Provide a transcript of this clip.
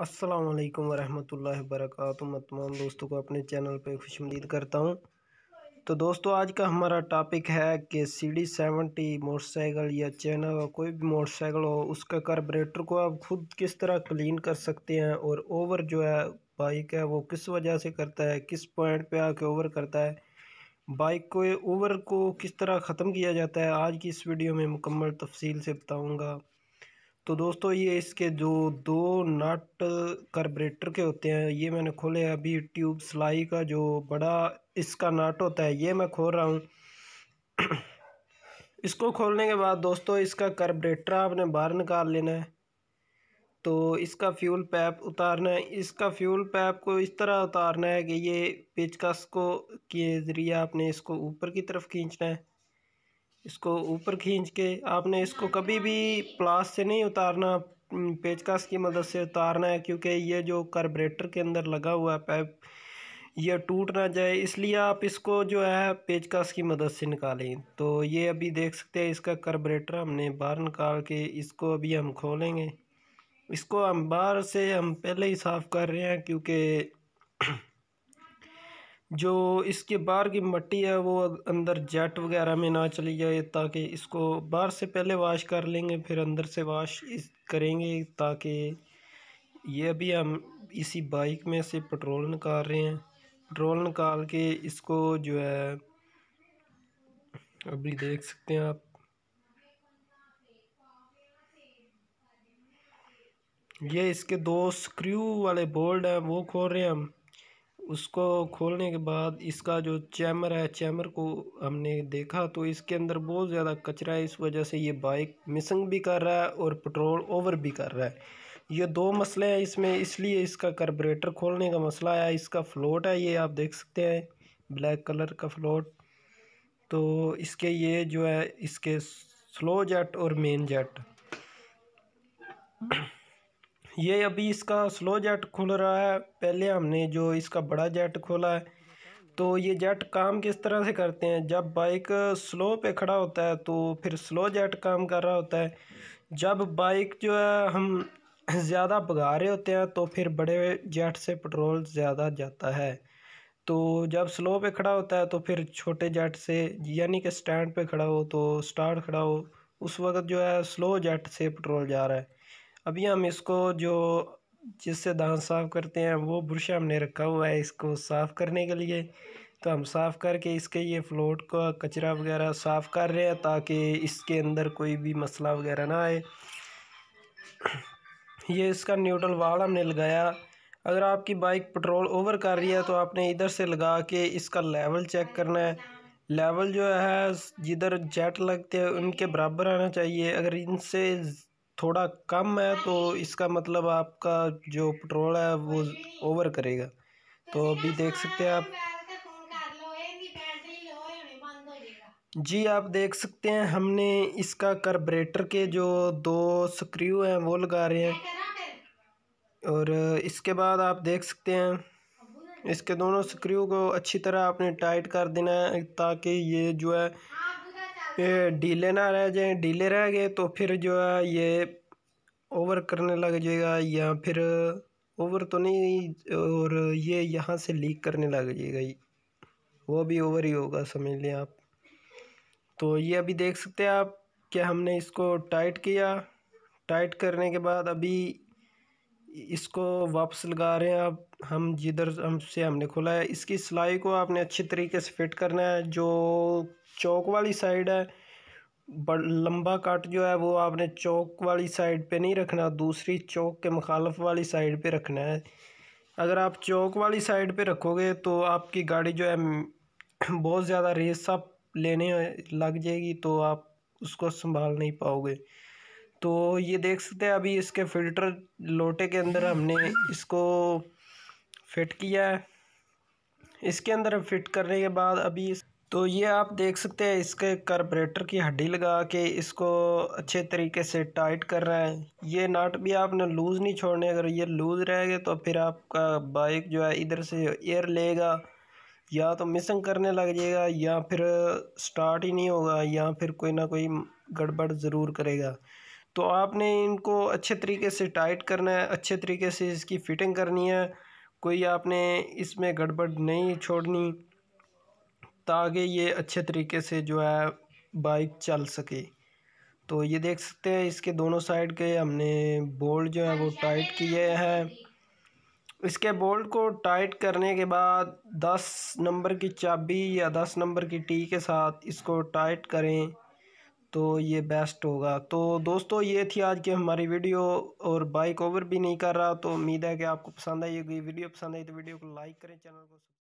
असलकम वरहमल वरक मैं तमाम दोस्तों को अपने चैनल पर खुशमदीद करता हूँ तो दोस्तों आज का हमारा टॉपिक है कि सी डी सेवेंटी मोटरसाइकिल या चैनल कोई भी मोटरसाइकिल हो उसका कार्बोरेटर को आप खुद किस तरह क्लीन कर सकते हैं और ओवर जो है बाइक है वो किस वजह से करता है किस पॉइंट पे आके ओवर करता है बाइक को ओवर को किस तरह ख़त्म किया जाता है आज की इस वीडियो में मुकम्मल तफसील से बताऊँगा तो दोस्तों ये इसके जो दो नट कार्बोरेटर के होते हैं ये मैंने खोले अभी ट्यूब सिलाई का जो बड़ा इसका नट होता है ये मैं खोल रहा हूँ इसको खोलने के बाद दोस्तों इसका कार्बोरेटर आपने बाहर निकाल लेना है तो इसका फ्यूल पैप उतारना है इसका फ्यूल पैप को इस तरह उतारना है कि ये पेचकस को के ज़रिए आपने इसको ऊपर की तरफ खींचना है इसको ऊपर खींच के आपने इसको कभी भी प्लास से नहीं उतारना पेचकस की मदद से उतारना है क्योंकि ये जो कार्बरेटर के अंदर लगा हुआ है पाइप यह टूट ना जाए इसलिए आप इसको जो है पेचकस की मदद से निकालें तो ये अभी देख सकते हैं इसका कार्बरेटर हमने बाहर निकाल के इसको अभी हम खोलेंगे इसको हम बाहर से हम पहले ही साफ़ कर रहे हैं क्योंकि जो इसके बाहर की मट्टी है वो अंदर जेट वगैरह में ना चली जाए ताकि इसको बाहर से पहले वाश कर लेंगे फिर अंदर से वाश इस करेंगे ताकि ये अभी हम इसी बाइक में से पेट्रोल निकाल रहे हैं पेट्रोल निकाल के इसको जो है अभी देख सकते हैं आप ये इसके दो स्क्रू वाले बोल्ड हैं वो खोल रहे हैं हम उसको खोलने के बाद इसका जो चैमर है चैमर को हमने देखा तो इसके अंदर बहुत ज़्यादा कचरा है इस वजह से ये बाइक मिसिंग भी कर रहा है और पेट्रोल ओवर भी कर रहा है ये दो मसले हैं इसमें इसलिए इसका कार्बोरेटर खोलने का मसला आया इसका फ्लोट है ये आप देख सकते हैं ब्लैक कलर का फ्लोट तो इसके ये जो है इसके स्लो जेट और मेन जेट ये अभी इसका स्लो जेट खुल रहा है पहले हमने जो इसका बड़ा जेट खोला है तो ये जेट काम किस तरह से करते हैं जब बाइक स्लो पे खड़ा होता है तो फिर स्लो जेट काम कर रहा होता है जब बाइक जो है हम ज़्यादा भगा रहे होते हैं तो फिर बड़े जेट से पेट्रोल ज़्यादा जाता है तो जब स्लो पे खड़ा होता है तो फिर छोटे जेट से यानी कि स्टैंड पे खड़ा हो तो स्टार्ट खड़ा हो उस वक्त जो है स्लो जेट से पेट्रोल जा रहा है अभी हम इसको जो जिससे दांत साफ़ करते हैं वो ब्रश हमने रखा हुआ है इसको साफ़ करने के लिए तो हम साफ़ करके इसके ये फ्लोट का कचरा वगैरह साफ़ कर रहे हैं ताकि इसके अंदर कोई भी मसला वगैरह ना आए ये इसका न्यूट्रल वाल हमने लगाया अगर आपकी बाइक पेट्रोल ओवर कर रही है तो आपने इधर से लगा के इसका लेवल चेक करना है लेवल जो है जिधर जेट लगते हैं उनके बराबर आना चाहिए अगर इनसे थोड़ा कम है तो इसका मतलब आपका जो पेट्रोल है वो ओवर करेगा तो अभी देख सकते हैं आप जी आप देख सकते हैं हमने इसका कार्बोरेटर के जो दो स्क्रू हैं वो लगा रहे हैं और इसके बाद आप देख सकते हैं इसके दोनों स्क्रू को अच्छी तरह आपने टाइट कर देना है ताकि ये जो है ढीले ना रह जाएँ ढीले रह गए तो फिर जो है ये ओवर करने लग जाएगा या फिर ओवर तो नहीं और ये यहाँ से लीक करने लग जाएगा वो भी ओवर ही होगा समझ लें आप तो ये अभी देख सकते हैं आप कि हमने इसको टाइट किया टाइट करने के बाद अभी इसको वापस लगा रहे हैं आप हम जिधर हमसे हमने खोला है इसकी सिलाई को आपने अच्छे तरीके से फिट करना है जो चौक वाली साइड है लंबा काट जो है वो आपने चौक वाली साइड पे नहीं रखना दूसरी चौक के मुखालफ वाली साइड पे रखना है अगर आप चौक वाली साइड पे रखोगे तो आपकी गाड़ी जो है बहुत ज़्यादा रेस आप लेने लग जाएगी तो आप उसको संभाल नहीं पाओगे तो ये देख सकते हैं अभी इसके फ़िल्टर लोटे के अंदर हमने इसको फिट किया है इसके अंदर फिट करने के बाद अभी इस तो ये आप देख सकते हैं इसके कार्बोरेटर की हड्डी लगा के इसको अच्छे तरीके से टाइट कर रहा है ये नट भी आपने लूज़ नहीं छोड़ने अगर ये लूज़ गए तो फिर आपका बाइक जो है इधर से एयर लेगा या तो मिसिंग करने लग जाएगा या फिर स्टार्ट ही नहीं होगा या फिर कोई ना कोई गड़बड़ ज़रूर करेगा तो आपने इनको अच्छे तरीके से टाइट करना है अच्छे तरीके से इसकी फ़िटिंग करनी है कोई आपने इसमें गड़बड़ नहीं छोड़नी ताकि ये अच्छे तरीके से जो है बाइक चल सके तो ये देख सकते हैं इसके दोनों साइड के हमने बोल्ट जो है वो टाइट किए हैं इसके बोल्ट को टाइट करने के बाद 10 नंबर की चाबी या 10 नंबर की टी के साथ इसको टाइट करें तो ये बेस्ट होगा तो दोस्तों ये थी आज की हमारी वीडियो और बाइक ओवर भी नहीं कर रहा तो उम्मीद है कि आपको पसंद आई होगी वीडियो पसंद आई तो वीडियो को लाइक करें चैनल को